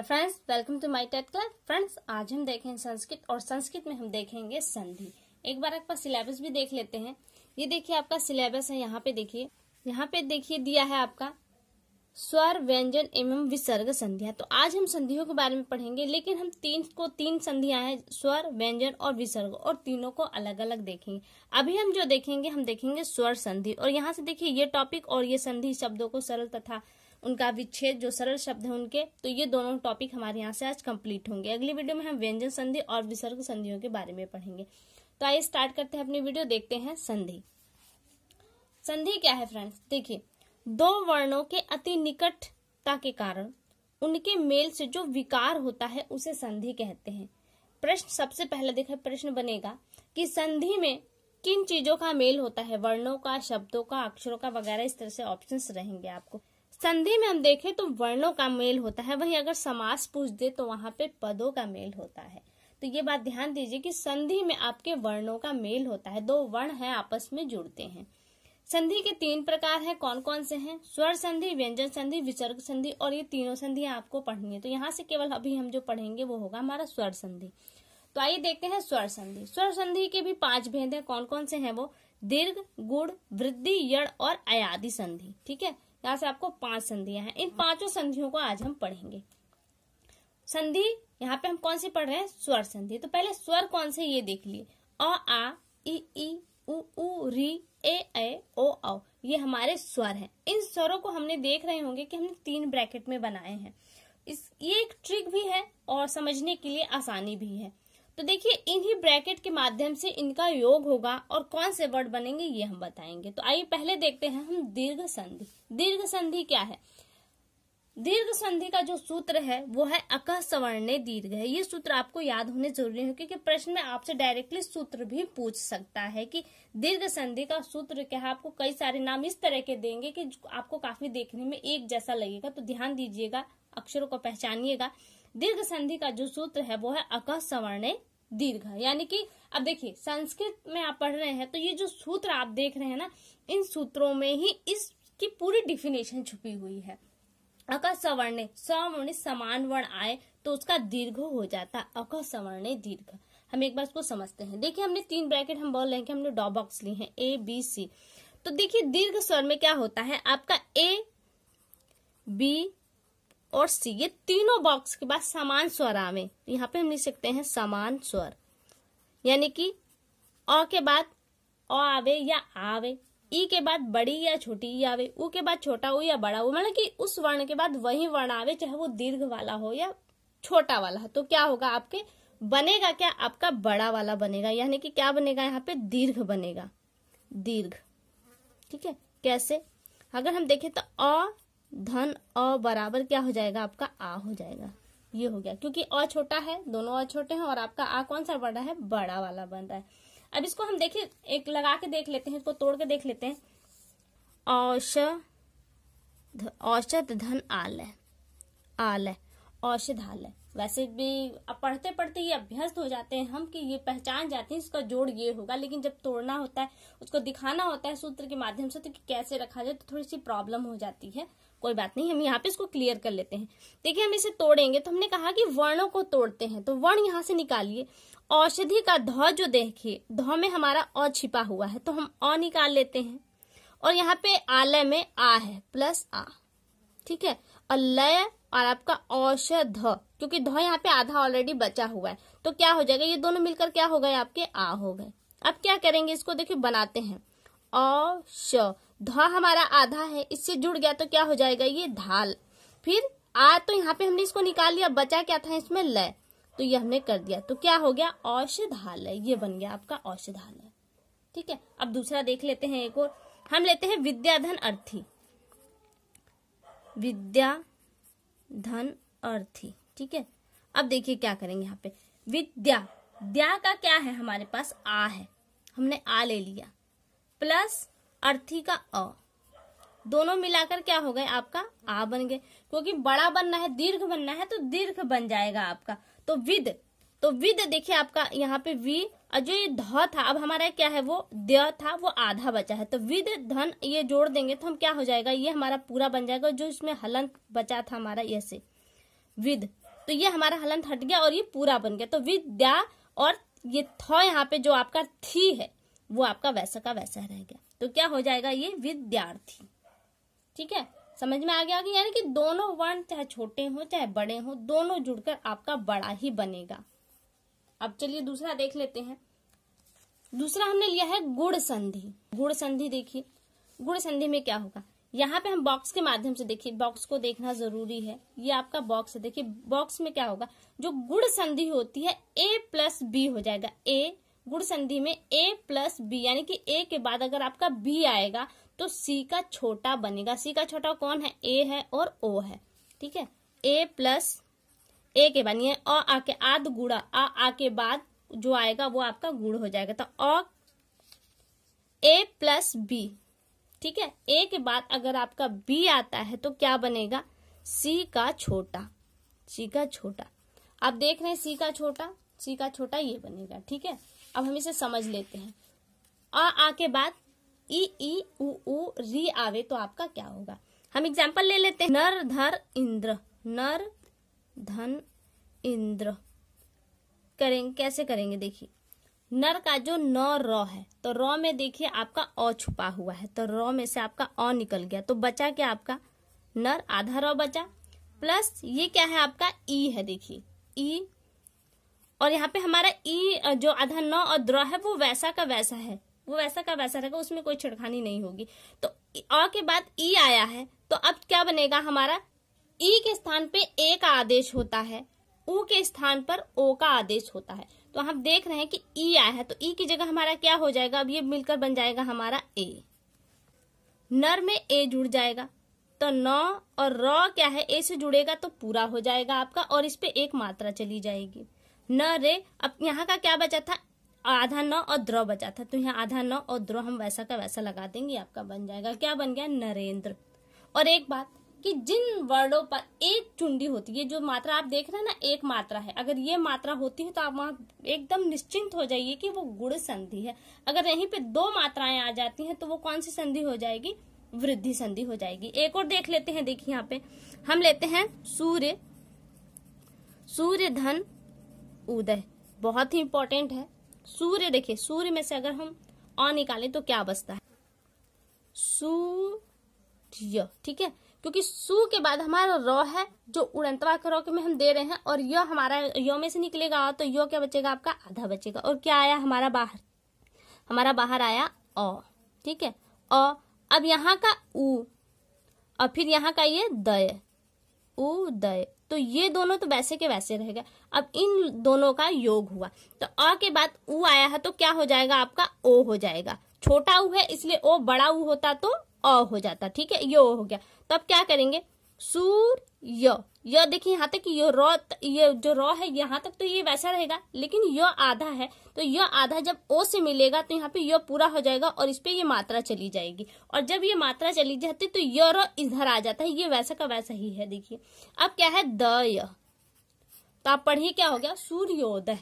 तो friends welcome to my TET class friends आज हम देखेंगे संस्कृत और संस्कृत में हम देखेंगे संधि एक बार आपका सिलेबस भी देख लेते हैं ये देखिए आपका सिलेबस है यहाँ पे देखिए यहाँ पे देखिए दिया है आपका स्वर व्यंजन एवं विसर्ग संधिया तो आज हम संधियों के बारे में पढ़ेंगे लेकिन हम तीन को तीन संधियां हैं स्वर व्यंजन और विसर्ग और तीनों को अलग अलग देखेंगे अभी हम जो देखेंगे हम देखेंगे स्वर संधि और यहाँ से देखिए ये टॉपिक और ये संधि शब्दों को सरल तथा उनका विच्छेद जो सरल शब्द है उनके तो ये दोनों टॉपिक हमारे यहाँ से आज कंप्लीट होंगे अगली वीडियो में हम व्यंजन संधि और विसर्ग संधियों के बारे में पढ़ेंगे तो आइए स्टार्ट करते हैं अपनी वीडियो देखते हैं संधि संधि क्या है फ्रेंड्स देखिए दो वर्णों के अति निकटता के कारण उनके मेल से जो विकार होता है उसे संधि कहते हैं प्रश्न सबसे पहले देखा प्रश्न बनेगा कि संधि में किन चीजों का मेल होता है वर्णों का शब्दों का अक्षरों का वगैरह इस तरह से ऑप्शंस रहेंगे आपको संधि में हम देखें तो वर्णों का मेल होता है वहीं अगर समास पूछ दे तो वहां पे पदों का मेल होता है तो ये बात ध्यान दीजिए कि संधि में आपके वर्णों का मेल होता है दो वर्ण हैं आपस में जुड़ते हैं संधि के तीन प्रकार हैं कौन कौन से हैं स्वर संधि व्यंजन संधि विसर्ग संधि और ये तीनों संधियां आपको पढ़नी है तो यहाँ से केवल अभी हम जो पढ़ेंगे वो होगा हमारा स्वर संधि तो आइए देखते हैं स्वर संधि स्वर संधि के भी पांच भेद हैं कौन कौन से हैं वो दीर्घ गुड़ वृद्धि यण और अयादि संधि ठीक है यहाँ से आपको पांच संधियां हैं इन पांचों संधियों को आज हम पढ़ेंगे संधि यहाँ पे हम कौन सी पढ़ रहे हैं स्वर संधि तो पहले स्वर कौन से ये देख लिए अ आ ई उ उ री ए ए ओ औ ये हमारे स्वर हैं इन स्वरों को हमने देख रहे होंगे कि हमने तीन ब्रैकेट में बनाए हैं इस ये एक ट्रिक भी है और समझने के लिए आसानी भी है तो देखिए इन्हीं ब्रैकेट के माध्यम से इनका योग होगा और कौन से वर्ड बनेंगे ये हम बताएंगे तो आइए पहले देखते हैं हम दीर्घ संधि दीर्घ संधि क्या है दीर्घ संधि का जो सूत्र है वो है अकह सवर्ण दीर्घ है ये सूत्र आपको याद होने जरूरी है क्योंकि प्रश्न में आपसे डायरेक्टली सूत्र भी पूछ सकता है कि दीर्घ संधि का सूत्र क्या है आपको कई सारे नाम इस तरह के देंगे कि आपको काफी देखने में एक जैसा लगेगा तो ध्यान दीजिएगा अक्षरों को पहचानिएगा दीर्घ संधि का जो सूत्र है वो है अकह सवर्ण दीर्घ यानी कि अब देखिए संस्कृत में आप पढ़ रहे हैं तो ये जो सूत्र आप देख रहे हैं ना इन सूत्रों में ही इसकी पूरी डिफिनेशन छुपी हुई है अक सवर्ण सवर्ण समान वर्ण आए तो उसका दीर्घ हो जाता अक सवर्ण दीर्घ हम एक बार इसको समझते हैं देखिए हमने तीन ब्रैकेट हम बोल रहे हैं कि हमने डॉबॉक्स ली है ए बी सी तो देखिए दीर्घ स्वर में क्या होता है आपका ए बी और सी ये तीनों बॉक्स के बाद समान स्वर आवे यहाँ पे हम लिख सकते हैं समान स्वर यानी कि अ के बाद अ आवे या आवे ई के बाद बड़ी या छोटी ई आवे ऊ के बाद छोटा ऊ या बड़ा ऊ मतलब कि उस वर्ण के बाद वही वर्ण आवे चाहे वो दीर्घ वाला हो या छोटा वाला तो क्या होगा आपके बनेगा क्या आपका बड़ा वाला बनेगा यानी कि क्या बनेगा यहाँ पे दीर्घ बनेगा दीर्घ ठीक है कैसे अगर हम देखें तो अ धन अ बराबर क्या हो जाएगा आपका आ हो जाएगा ये हो गया क्योंकि अ छोटा है दोनों अ छोटे हैं और आपका आ कौन सा बड़ा है बड़ा वाला बन रहा है अब इसको हम देखिए एक लगा के देख लेते हैं इसको तोड़ के देख लेते हैं औषध औषध धन आलय आलय औषधालय वैसे भी अब पढ़ते पढ़ते ये अभ्यस्त हो जाते हैं हम कि ये पहचान जाते हैं इसका जोड़ ये होगा लेकिन जब तोड़ना होता है उसको दिखाना होता है सूत्र के माध्यम से तो कि कैसे रखा जाए तो थोड़ी सी प्रॉब्लम हो जाती है कोई बात नहीं हम यहाँ पे इसको क्लियर कर लेते हैं देखिए हम इसे तोड़ेंगे तो हमने कहा कि वर्णों को तोड़ते हैं तो वर्ण यहाँ से निकालिए औषधि का ध जो देखिए ध में हमारा अ छिपा हुआ है तो हम अ निकाल लेते हैं और यहाँ पे आलय में आ है प्लस आ ठीक है और लय और आपका औषध क्योंकि ध यहाँ पे आधा ऑलरेडी बचा हुआ है तो क्या हो जाएगा ये दोनों मिलकर क्या हो गए आपके आ हो गए अब क्या करेंगे इसको देखिए बनाते हैं औश ध हमारा आधा है इससे जुड़ गया तो क्या हो जाएगा ये धाल फिर आ तो यहाँ पे हमने इसको निकाल लिया बचा क्या था इसमें लय तो ये हमने कर दिया तो क्या हो गया औषधालय ये बन गया आपका औषधालय ठीक है अब दूसरा देख लेते हैं एक और हम लेते हैं विद्याधन अर्थी विद्या धन अर्थी ठीक है अब देखिए क्या करेंगे यहाँ पे विद्या द्या का क्या है हमारे पास आ है हमने आ ले लिया प्लस अर्थी का अ दोनों मिलाकर क्या हो गए आपका आ बन गए क्योंकि बड़ा बनना है दीर्घ बनना है तो दीर्घ बन जाएगा आपका तो विद तो विद देखिए आपका यहाँ पे वी जो ये ध था अब हमारा क्या है वो द था वो आधा बचा है तो विद धन ये जोड़ देंगे तो हम क्या हो जाएगा ये हमारा पूरा बन जाएगा जो इसमें हलंत बचा था हमारा ये से विद तो ये हमारा हलंत हट गया और ये पूरा बन गया तो विद द्या और ये थ यहाँ पे जो आपका थी है वो आपका वैसा का वैसा रह गया तो क्या हो जाएगा ये विद्यार्थी ठीक है समझ में आ गया कि यानी कि दोनों वर्ण चाहे छोटे हो चाहे बड़े हो दोनों जुड़कर आपका बड़ा ही बनेगा अब चलिए दूसरा देख लेते हैं दूसरा हमने लिया है गुड़ संधि गुड़ संधि देखिए गुड़ संधि में क्या होगा यहाँ पे हम बॉक्स के माध्यम से देखिए बॉक्स को देखना जरूरी है ये आपका बॉक्स है देखिए बॉक्स में क्या होगा जो गुड़ संधि होती है ए प्लस बी हो जाएगा ए गुड़ संधि में ए प्लस बी यानी कि ए के बाद अगर आपका बी आएगा तो सी का छोटा बनेगा सी का छोटा कौन है ए है और ओ है ठीक है ए प्लस ए के बनिए अ आ के आद गुड़ा आ आ के बाद जो आएगा वो आपका गुड़ हो जाएगा तो अ ए प्लस बी ठीक है ए के बाद अगर आपका बी आता है तो क्या बनेगा सी का छोटा सी का छोटा आप देख रहे हैं सी का छोटा सी का छोटा ये बनेगा ठीक है अब हम इसे समझ लेते हैं अ आ के बाद ई ई उ उ री आवे तो आपका क्या होगा हम एग्जाम्पल ले लेते हैं नर धर इंद्र नर धन इंद्र करेंगे कैसे करेंगे देखिए नर का जो न र है तो र में देखिए आपका अ छुपा हुआ है तो र में से आपका अ निकल गया तो बचा क्या आपका नर आधा र बचा प्लस ये क्या है आपका ई है देखिए ई और यहाँ पे हमारा ई जो आधा न और द्र है वो वैसा का वैसा है वो वैसा का वैसा रहेगा उसमें कोई छिड़खानी नहीं होगी तो अ के बाद ई आया है तो अब क्या बनेगा हमारा ई के स्थान पे ए का आदेश होता है ऊ के स्थान पर ओ का आदेश होता है तो हम देख रहे हैं कि ई आया है तो ई की जगह हमारा क्या हो जाएगा अब ये मिलकर बन जाएगा हमारा ए नर में ए जुड़ जाएगा तो नौ और र क्या है ए से जुड़ेगा तो पूरा हो जाएगा आपका और इस पे एक मात्रा चली जाएगी न रे अब यहाँ का क्या बचा था आधा नौ और द्र बचा था तो यहाँ आधा नौ और द्र हम वैसा का वैसा लगा देंगे आपका बन जाएगा क्या बन गया नरेंद्र और एक बात कि जिन वर्डों पर एक चुंडी होती है जो मात्रा आप देख रहे हैं ना एक मात्रा है अगर ये मात्रा होती है तो आप वहां एकदम निश्चिंत हो जाइए कि वो गुड़ संधि है अगर यहीं पे दो मात्राएं आ जाती हैं तो वो कौन सी संधि हो जाएगी वृद्धि संधि हो जाएगी एक और देख लेते हैं देखिए यहाँ पे हम लेते हैं सूर्य सूर्य धन उदय बहुत ही इंपॉर्टेंट है सूर्य देखिये सूर्य में से अगर हम अ निकालें तो क्या बचता है य ठीक है क्योंकि सु के बाद हमारा र है जो उड़ंतवा अखरों के में हम दे रहे हैं और य हमारा य में से निकलेगा तो य क्या बचेगा आपका आधा बचेगा और क्या आया हमारा बाहर हमारा बाहर आया अ ठीक है अ अब यहाँ का उ और फिर यहाँ का ये दय दय तो ये दोनों तो वैसे के वैसे रहेगा अब इन दोनों का योग हुआ तो अ के बाद उ आया है तो क्या हो जाएगा आपका ओ हो जाएगा छोटा ऊ है इसलिए ओ बड़ा ऊ होता तो अ हो जाता ठीक है यो हो गया तो अब क्या करेंगे सूर्य य देखिए यहाँ तक ये रॉ ये जो रॉ है यहाँ तक तो ये वैसा रहेगा लेकिन य आधा है तो य आधा जब ओ से मिलेगा तो यहाँ पे य पूरा हो जाएगा और इस पे ये मात्रा चली जाएगी और जब ये मात्रा चली जाती तो य र इधर आ जाता है ये वैसा का वैसा ही है देखिए अब क्या है द तो आप पढ़िए क्या हो गया सूर्योदय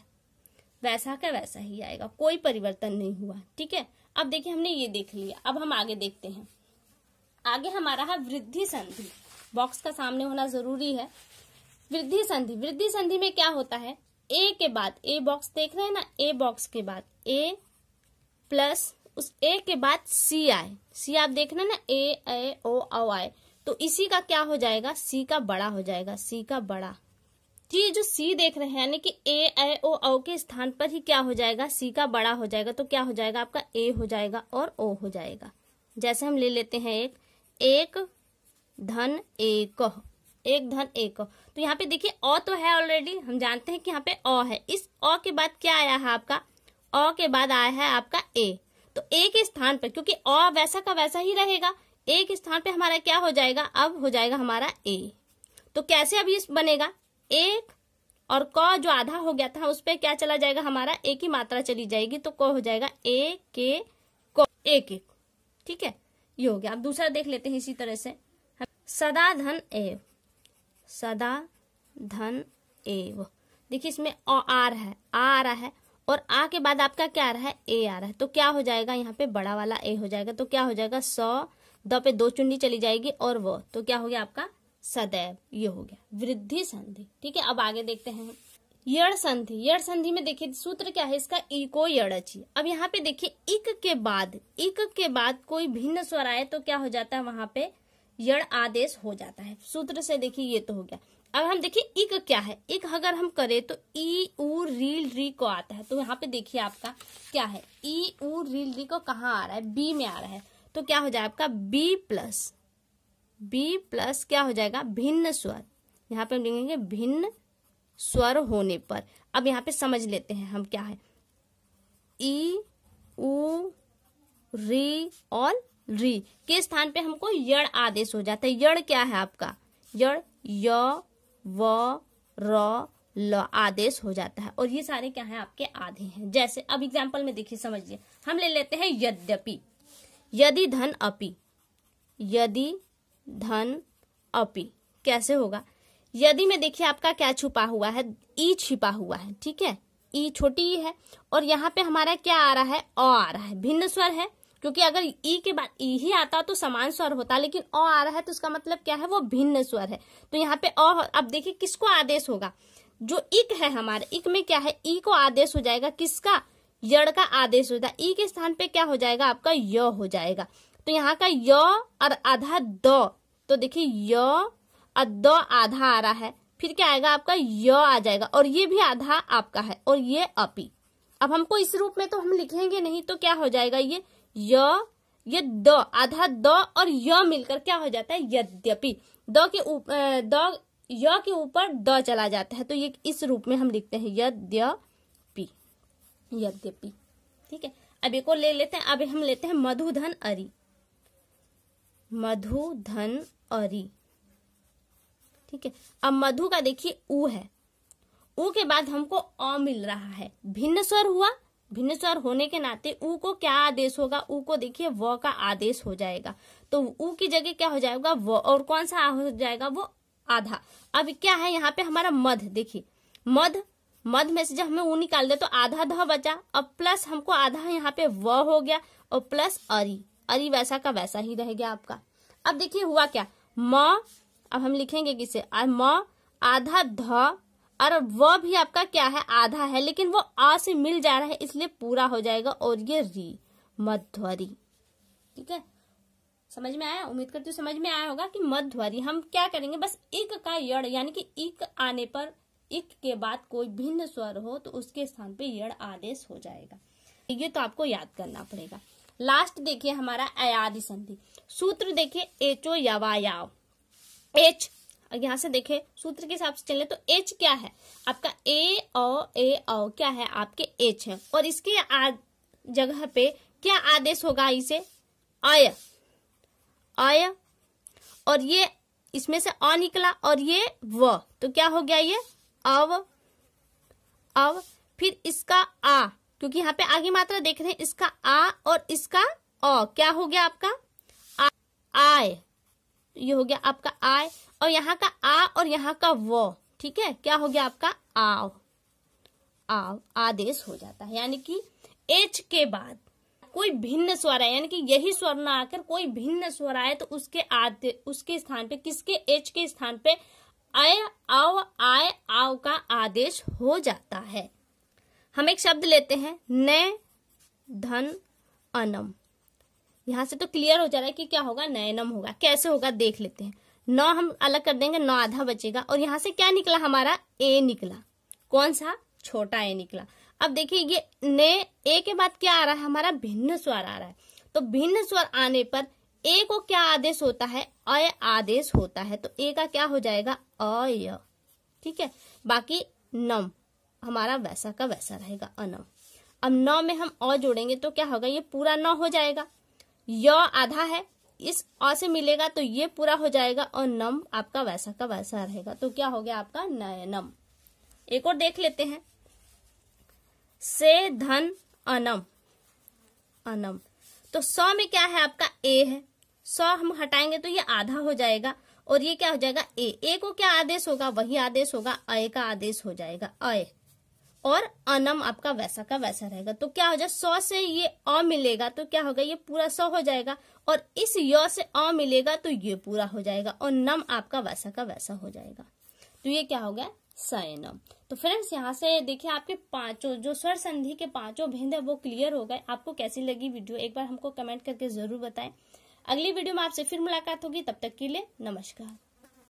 वैसा का वैसा ही आएगा कोई परिवर्तन नहीं हुआ ठीक है अब देखिए हमने ये देख लिया अब हम आगे देखते हैं आगे हमारा है वृद्धि संधि बॉक्स का सामने होना जरूरी है वृद्धि संधि वृद्धि संधि में क्या होता है ए के बाद ए बॉक्स देख रहे हैं ना ए बॉक्स के बाद ए प्लस उस ए के बाद सी आए सी आप देख रहे ना ए ए ओ औ आए तो इसी का क्या हो जाएगा सी का बड़ा हो जाएगा सी का बड़ा जी तो जो सी देख रहे हैं यानी कि ए ए ओ औ के स्थान पर ही क्या हो जाएगा सी का बड़ा हो जाएगा तो क्या हो जाएगा आपका ए हो जाएगा और ओ हो जाएगा जैसे हम ले लेते हैं एक एक धन एक एक धन एक तो यहाँ पे देखिए अ तो है ऑलरेडी हम जानते हैं कि यहाँ पे अ है इस अ के बाद क्या आया है आपका अ के बाद आया है आपका ए तो ए के स्थान पर क्योंकि अ वैसा का वैसा ही रहेगा एक स्थान पे हमारा क्या हो जाएगा अब हो जाएगा हमारा ए तो कैसे अब ये बनेगा एक और क जो आधा हो गया था उस पर क्या चला जाएगा हमारा ए की मात्रा चली जाएगी तो क हो जाएगा ए के क एक एक ठीक है ये हो गया अब दूसरा देख लेते हैं इसी तरह से सदा धन एव सदा धन एव देखिए इसमें अ आ रहा है आ आ रहा है और आ के बाद आपका क्या आ रहा है ए आ रहा है तो क्या हो जाएगा यहाँ पे बड़ा वाला ए हो जाएगा तो क्या हो जाएगा सौ द पे दो चुन्नी चली जाएगी और वो तो क्या हो गया आपका सदैव ये हो गया वृद्धि संधि ठीक है अब आगे देखते हैं यड़ संधि यड़ संधि में देखिए सूत्र क्या है इसका इको यड़ची अब यहाँ पे देखिए इक के बाद इक के बाद कोई भिन्न स्वर आए तो क्या हो जाता है वहां पे यड़ आदेश हो जाता है सूत्र से देखिए ये तो हो गया अब हम देखिए इक क्या है इक अगर हम करें तो ई ऊ रील री को आता है तो यहाँ पे देखिए आपका क्या है ई ऊ रील री को कहाँ आ रहा है बी में आ रहा है तो क्या हो जाए आपका बी प्लस बी प्लस क्या हो जाएगा भिन्न स्वर यहाँ पे हम लिखेंगे भिन्न स्वर होने पर अब यहाँ पे समझ लेते हैं हम क्या है ई उ री और री के स्थान पे हमको यड़ आदेश हो जाता है यड़ क्या है आपका यड़ य व र ल आदेश हो जाता है और ये सारे क्या है आपके आधे हैं जैसे अब एग्जाम्पल में देखिए समझिए हम ले लेते हैं यद्यपि यदि धन अपि यदि धन अपि कैसे होगा यदि में देखिए आपका क्या छुपा हुआ है ई छिपा हुआ है ठीक है ई छोटी ई है और यहाँ पे हमारा क्या आ रहा है अ आ रहा है भिन्न स्वर है क्योंकि अगर ई के बाद ई ही आता तो समान स्वर होता लेकिन अ आ रहा है तो उसका मतलब क्या है वो भिन्न स्वर है तो यहाँ पे अ अब देखिए किसको आदेश होगा जो इक है हमारे इक में क्या है ई को आदेश हो जाएगा किसका यड़ का आदेश होता है ई के स्थान पे क्या हो जाएगा आपका य हो जाएगा तो यहाँ का य और आधा द तो देखिए य द आधा आ रहा है फिर क्या आएगा आपका य आ जाएगा और ये भी आधा आपका है और ये अपी अब हमको इस रूप में तो हम लिखेंगे नहीं तो क्या हो जाएगा ये य ये द आधा द और य मिलकर क्या हो जाता है यद्यपि द के द य के ऊपर द चला जाता है तो ये इस रूप में हम लिखते हैं यद्यपि यद्यपि ठीक है अब एक और ले लेते हैं अब हम लेते हैं मधुधन अरी मधुधन अरी ठीक है अब मधु का देखिए ऊ है ऊ के बाद हमको अ मिल रहा है भिन्न स्वर हुआ भिन्न स्वर होने के नाते ऊ को क्या आदेश होगा ऊ को देखिए व का आदेश हो जाएगा तो ऊ की जगह क्या हो जाएगा व और कौन सा हो जाएगा वो आधा अब क्या है यहाँ पे हमारा मध देखिए मध मध में से जब हमें ऊ निकाल दे तो आधा ध बचा अब प्लस हमको आधा यहाँ पे व हो गया और प्लस अरी अरी वैसा का वैसा ही रह गया आपका अब देखिए हुआ क्या म अब हम लिखेंगे किसे म आधा ध और व भी आपका क्या है आधा है लेकिन वो आ से मिल जा रहा है इसलिए पूरा हो जाएगा और ये री मध्वरी ठीक है समझ में आया उम्मीद करती हूँ समझ में आया होगा कि मध्वरी हम क्या करेंगे बस इक का यड़ यानी कि इक आने पर इक के बाद कोई भिन्न स्वर हो तो उसके स्थान पे यड़ आदेश हो जाएगा ये तो आपको याद करना पड़ेगा लास्ट देखिए हमारा अयादि संधि सूत्र देखिए एचो यवायाव एच यहां से देखें सूत्र के हिसाब से चले तो एच क्या है आपका ए ओ ए ओ क्या है आपके एच है और इसके जगह पे क्या आदेश होगा इसे अय अय और ये इसमें से अ निकला और ये व तो क्या हो गया ये अव अव फिर इसका आ क्योंकि यहाँ पे आगे मात्रा देख रहे हैं इसका आ और इसका अ क्या हो गया आपका आ, आय ये हो गया आपका आय और यहाँ का आ और यहाँ का व ठीक है क्या हो गया आपका आव आव आदेश हो जाता है यानी कि एच के बाद कोई भिन्न स्वर है यानी कि यही स्वर ना आकर कोई भिन्न स्वर आए तो उसके आदे उसके स्थान पे किसके एच के स्थान पे आय आव आय आव का आदेश हो जाता है हम एक शब्द लेते हैं न धन अनम यहाँ से तो क्लियर हो जा रहा है कि क्या होगा नयनम होगा कैसे होगा देख लेते हैं नौ हम अलग कर देंगे नौ आधा बचेगा और यहाँ से क्या निकला हमारा ए निकला कौन सा छोटा ए निकला अब देखिए ये ने ए के बाद क्या आ रहा है हमारा भिन्न स्वर आ रहा है तो भिन्न स्वर आने पर ए को क्या आदेश होता है अय आदेश होता है तो ए का क्या हो जाएगा अय ठीक है बाकी नम हमारा वैसा का वैसा रहेगा अनम अब नौ में हम अ जोड़ेंगे तो क्या होगा ये पूरा नौ हो जाएगा य आधा है इस अ से मिलेगा तो ये पूरा हो जाएगा और नम आपका वैसा का वैसा रहेगा तो क्या हो गया आपका नम एक और देख लेते हैं से धन अनम अनम तो सौ में क्या है आपका ए है सौ हम हटाएंगे तो ये आधा हो जाएगा और ये क्या हो जाएगा ए ए को क्या आदेश होगा वही आदेश होगा अय का आदेश हो जाएगा अय और अनम आपका वैसा का वैसा रहेगा तो क्या हो जाए सौ से ये अ मिलेगा तो क्या होगा ये पूरा सौ हो जाएगा और इस य से अ मिलेगा तो ये पूरा हो जाएगा और नम आपका वैसा का वैसा हो जाएगा तो ये क्या हो गया सयनम तो फ्रेंड्स यहाँ से देखिए आपके पांचों जो स्वर संधि के पांचों भेद है वो क्लियर हो गए आपको कैसी लगी वीडियो एक बार हमको कमेंट करके जरूर बताएं अगली वीडियो में आपसे फिर मुलाकात होगी तब तक के लिए नमस्कार